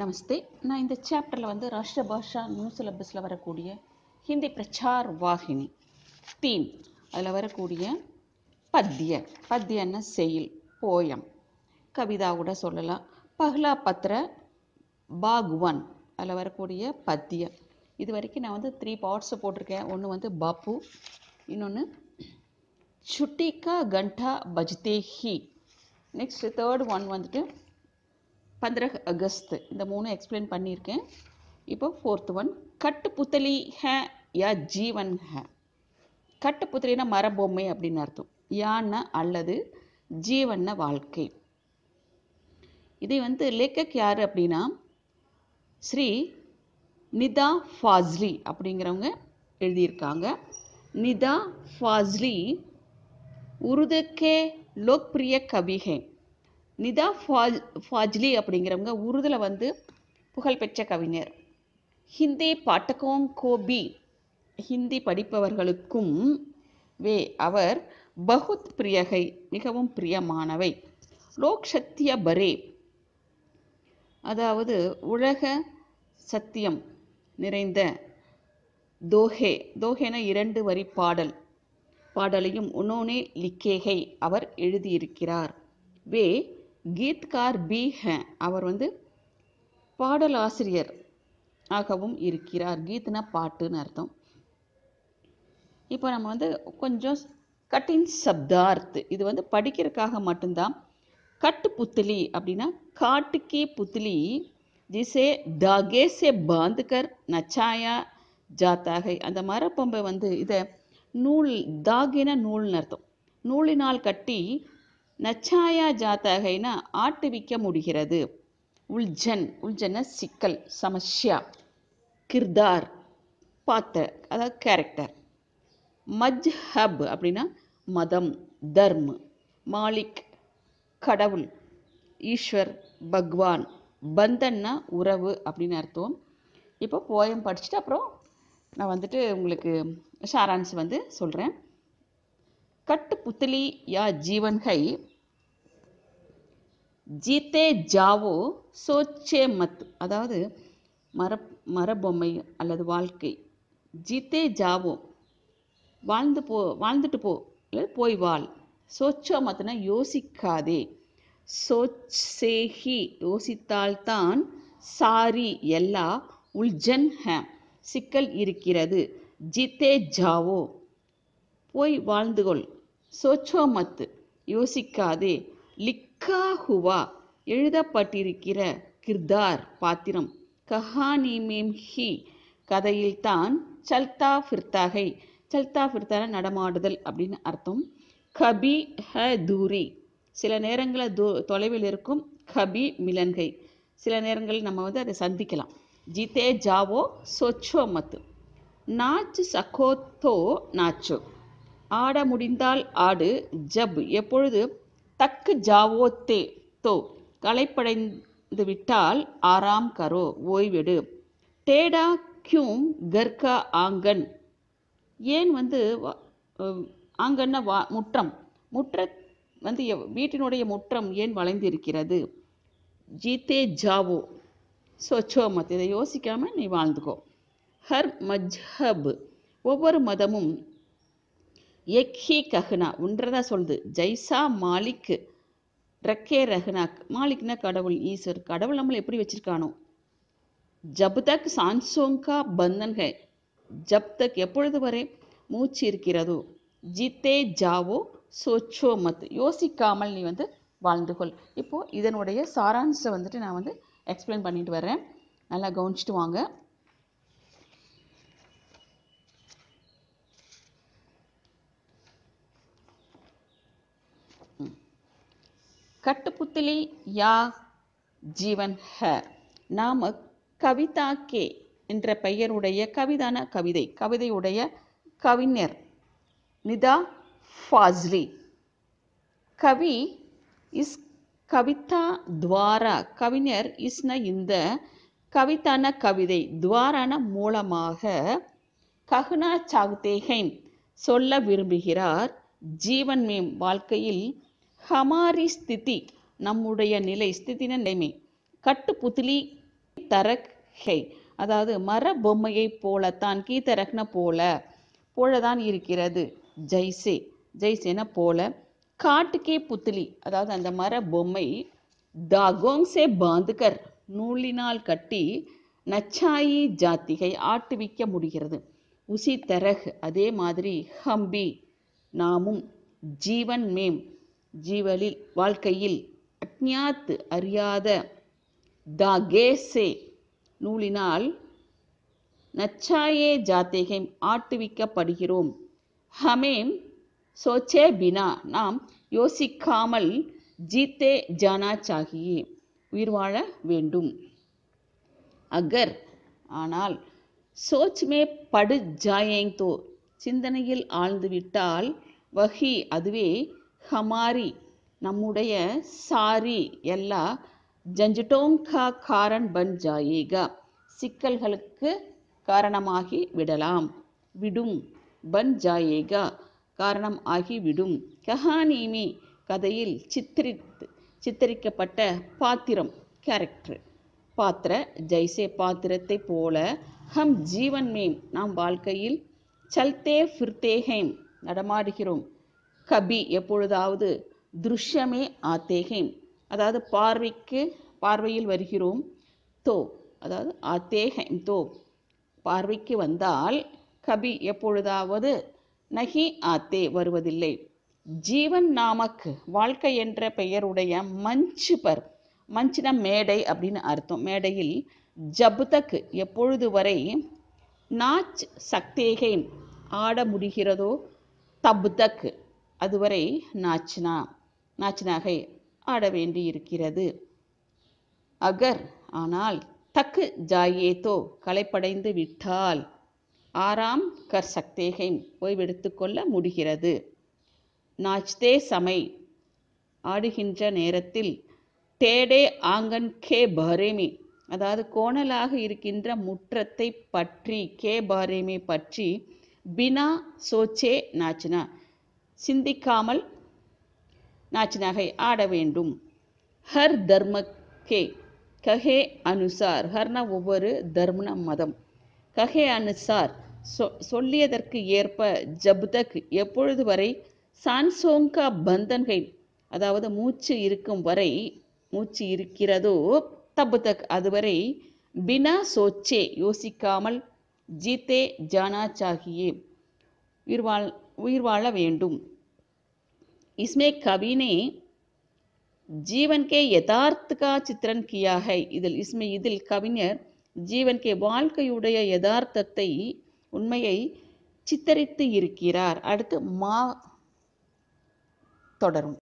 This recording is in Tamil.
நமஸ்தே நான் இந்த சாப்டரில் வந்து ராஷ்டிர பாஷா நியூ சிலபஸில் வரக்கூடிய ஹிந்தி பிரச்சார் வாகினி தீம் அதில் வரக்கூடிய பத்திய பத்தியன்னா செயல் போயம் கவிதா கூட சொல்லலாம் பஹ்லா பத்ர பாக் அதில் வரக்கூடிய பத்திய இது வரைக்கும் நான் வந்து த்ரீ பார்ட்ஸ் போட்டிருக்கேன் ஒன்று வந்து பாப்பு இன்னொன்று சுட்டிகா கண்டா பஜ்தே ஹி நெக்ஸ்ட் தேர்ட் ஒன் வந்துட்டு பந்திர அகஸ்த் இந்த மூணு எக்ஸ்பிளைன் பண்ணியிருக்கேன் இப்போ ஃபோர்த் ஒன் கட்டு புத்தலி ஹ யா ஜீவன் ஹ கட்டு புத்தலினா மரபொம்மை அப்படின்னு அர்த்தம் யான அல்லது ஜீவன்ன வாழ்க்கை இதை வந்து லேக்கக் யார் அப்படின்னா ஸ்ரீ நிதா ஃபாஸ்லி அப்படிங்கிறவங்க எழுதியிருக்காங்க நிதா ஃபாஸ்லி உருதக்கே லோக்பிரிய கவிகை நிதா ஃபாஜ் ஃபாஜ்லி அப்படிங்கிறவங்க உருதுல வந்து புகழ்பெற்ற கவிஞர் ஹிந்தி பாட்டகோம் கோபி ஹிந்தி படிப்பவர்களுக்கும் வே அவர் பகுத் பிரியகை மிகவும் பிரியமானவை லோக் சத்திய பரே அதாவது உலக சத்தியம் நிறைந்த தோஹே தோஹேன இரண்டு வரி பாடல் பாடலையும் உன்னோனே லிக்கேகை அவர் எழுதியிருக்கிறார் வே கீத்கார் பி ஹ அவர் வந்து பாடலாசிரியர் ஆகவும் இருக்கிறார் கீத்னா பாட்டுன்னு அர்த்தம் இப்போ நம்ம வந்து கொஞ்சம் கட்டின் சப்தார்த் இது வந்து படிக்கிறதுக்காக மட்டும்தான் கட்டு புத்திலி அப்படின்னா காட்டுக்கி புத்திலி ஜிசே தகேசே பாந்துகர் நச்சாயா ஜாத்தாகை அந்த மரப்பொம்பை வந்து இதை நூல் தாகின நூல்னு அர்த்தம் நூலினால் கட்டி நச்சாயா ஜாத்தகைனா ஆட்டுவிக்க முடிகிறது உல்ஜன் உல்ஜன சிக்கல் சமஸ்யா கிர்தார் பாத்திர அதாவது கேரக்டர் மஜ்ஹப் அப்படின்னா மதம் தர்ம் மாலிக் கடவுள் ஈஸ்வர் பகவான் பந்தன்னா உறவு அப்படின்னு அர்த்தம் இப்போ போயம் படிச்சுட்டு அப்புறம் நான் வந்துட்டு உங்களுக்கு சாரான்ஸ் வந்து சொல்கிறேன் कठपुतली या ஜீவன் ஹை ஜீத்தே ஜாவோ சோச்சே மத் அதாவது மர மரபொம்மை அல்லது வாழ்க்கை ஜீத்தே ஜாவோ வாழ்ந்து போ வாழ்ந்துட்டு போ அல்லது போய் வாழ் சோச்சோ மத்னா யோசிக்காதே சோச்சேஹி யோசித்தால்தான் சாரி எல்லா உல்ஜன் ஹ சிக்கல் இருக்கிறது ஜித்தே ஜாவோ போய் வாழ்ந்துகொள் சொச்சோமத்து யோசிக்காதே லிக்காஹுவா எழுதப்பட்டிருக்கிற கிர்தார் பாத்திரம் கஹானிமேம் ஹி கதையில்தான் சல்தா ஃபிர்தாகை சல்தா ஃபிர்தான நடமாடுதல் அப்படின்னு அர்த்தம் கபி ஹ தூரி சில நேரங்களில் தூ தொலைவில் இருக்கும் கபி மிலன்கை சில நேரங்களில் நம்ம வந்து அதை சந்திக்கலாம் ஜிதே ஜாவோ சொச்சோ மத்து நாச்சு சகோத்தோ நாச்சோ ஆட முடிந்தால் ஆடு ஜப் எப்பொழுது தக்கு ஜாவோ தே தோ களைப்படைந்து விட்டால் ஆறாம் கரோ ஓய்வெடு டேடா கியூம் கர்கா ஆங்கன் ஏன் வந்து ஆங்கன்ன வா முற்றம் முற்ற வந்து வீட்டினுடைய முற்றம் ஏன் வளைந்திருக்கிறது ஜீத்தே ஜாவோ சொச்சோ மத் இதை யோசிக்காமல் நீ வாழ்ந்துக்கோ ஹர் மஜ்ஹப் ஒவ்வொரு மதமும் எக்ஹி கஹ்னா ஒன்றதா சொல்லுது ஜெய்சா மாலிக் ரக்கே ரகுனா மாலிக்னா கடவுள் ஈஸ்வர் கடவுள் நம்மளை எப்படி வச்சிருக்கானோ ஜப் தக் சான்சோங்கா பந்தன் ஹை ஜப் தக் எப்பொழுது வரை மூச்சு இருக்கிறதோ ஜித்தே ஜாவோ சோச்சோ மத் யோசிக்காமல் நீ வந்து வாழ்ந்து கொள் இப்போது இதனுடைய சாராம்சம் வந்துட்டு நான் வந்து எக்ஸ்பிளைன் பண்ணிட்டு வரேன் நல்லா கவனிச்சிட்டு வாங்க कठपुतली யா ஜீவன் ஹ நாம் கவிதா கே என்ற பெயருடைய கவிதான கவிதை கவிதையுடைய கவிஞர் நிதா ஃபாஸ்லி கவி இஸ் கவிதா துவாரா கவிஞர் இஸ்ன இந்த கவிதான கவிதை துவாரான மூலமாக கஹ்னா சாகுதேஹைன் சொல்ல விரும்புகிறார் ஜீவன் மேம் வாழ்க்கையில் ஹமாரி ஸ்திதி நம்முடைய நிலை ஸ்திதின நிலைமை கட்டு புத்திலி தரக் ஹெய் அதாவது மர பொம்மையை போலத்தான் கீதரக்ன போல போலதான் இருக்கிறது ஜெய்சே ஜெய்சேன போல காட்டுக்கே புத்திலி அதாவது அந்த மர பொம்மை தாகோங்சே பாந்துகர் நூலினால் கட்டி நச்சாயி ஜாத்திகை ஆட்டுவிக்க முடிகிறது உசி தரகு அதே மாதிரி ஹம்பி நாமும் ஜீவன் மேம் ஜீவலில் வாழ்க்கையில் அக்ஞாத்து அறியாத தாகேசே நூலினால் நச்சாயே ஜாத்தேகை ஆட்டுவிக்கப்படுகிறோம் ஹமேம் சோச்சே பினா நாம் யோசிக்காமல் ஜீத்தே ஜானா சாகியே உயிர் வாழ வேண்டும் அகர் ஆனால் சோச்மே படு ஜாயேங் சிந்தனையில் ஆழ்ந்துவிட்டால் வகி அதுவே ஹமாரி நம்முடைய சாரி எல்லா ஜஞ்சுடோங்கா காரன் பன் ஜாயேகா சிக்கல்களுக்கு காரணமாகி விடலாம் விடும் பன் ஜாயேகா காரணம் ஆகிவிடும் கஹானிமி கதையில் சித்திரித்து சித்தரிக்கப்பட்ட பாத்திரம் கேரக்டர் பாத்திர ஜெய்சே பாத்திரத்தை போல ஹம் ஜீவன் மேம் நாம் வாழ்க்கையில் சல்தே ஃபிர்தேஹேம் நடமாடுகிறோம் கபி எப்பொழுதாவது திருஷ்யமே ஆத்தேகே அதாவது பார்வைக்கு பார்வையில் வருகிறோம் தோ அதாவது ஆத்தேகம் தோ பார்வைக்கு வந்தால் கபி எப்பொழுதாவது நகி ஆத்தே வருவதில்லை ஜீவன் நாமக் வாழ்க்கை என்ற பெயருடைய மஞ்சு பர் மஞ்சுனா மேடை அப்படின்னு அர்த்தம் மேடையில் ஜபுதக் எப்பொழுது வரை நாச் சக்தேகை ஆட முடிகிறதோ தபுதக் அதுவரை நாச்சினா நாச்சினாகை ஆட வேண்டி இருக்கிறது அகர் ஆனால் தக்கு ஜாயேதோ களைப்படைந்து விட்டால் ஆறாம் கர் சக்தேகை ஓய்வெடுத்து கொள்ள முடிகிறது நாச்தே சமை ஆடுகின்ற நேரத்தில் தேடே ஆங்கன் கே பாரேமி அதாவது கோணலாக இருக்கின்ற முற்றத்தை பற்றி கே பாரேமி பற்றி பினா சோச்சே நாச்சினா சிந்திக்காமல் நாச்சினாகை ஆட வேண்டும் ஹர் தர்ம கே கஹே அனுசார் ஹர்னா ஒவ்வொரு தர்மன மதம் கஹே அனுசார் சொ சொல்லியதற்கு ஏற்ப ஜப்தக் எப்பொழுது வரை சான்சோங்கா பந்தன்கை அதாவது மூச்சு இருக்கும் வரை மூச்சு இருக்கிறதோ தப்புதக் அதுவரை பினா சோச்சே யோசிக்காமல் ஜீத்தே ஜானாச்சாகியே சாகியே உயிர்வாழ் உயிர் வாழ வேண்டும் இஸ்மே கவினே ने जीवन के यथार्थ இதில் இஸ்மே இதில் கவிஞர் ஜீவன் கே வாழ்க்கையுடைய யதார்த்தத்தை உண்மையை சித்தரித்து இருக்கிறார் அடுத்து மா தொடரும்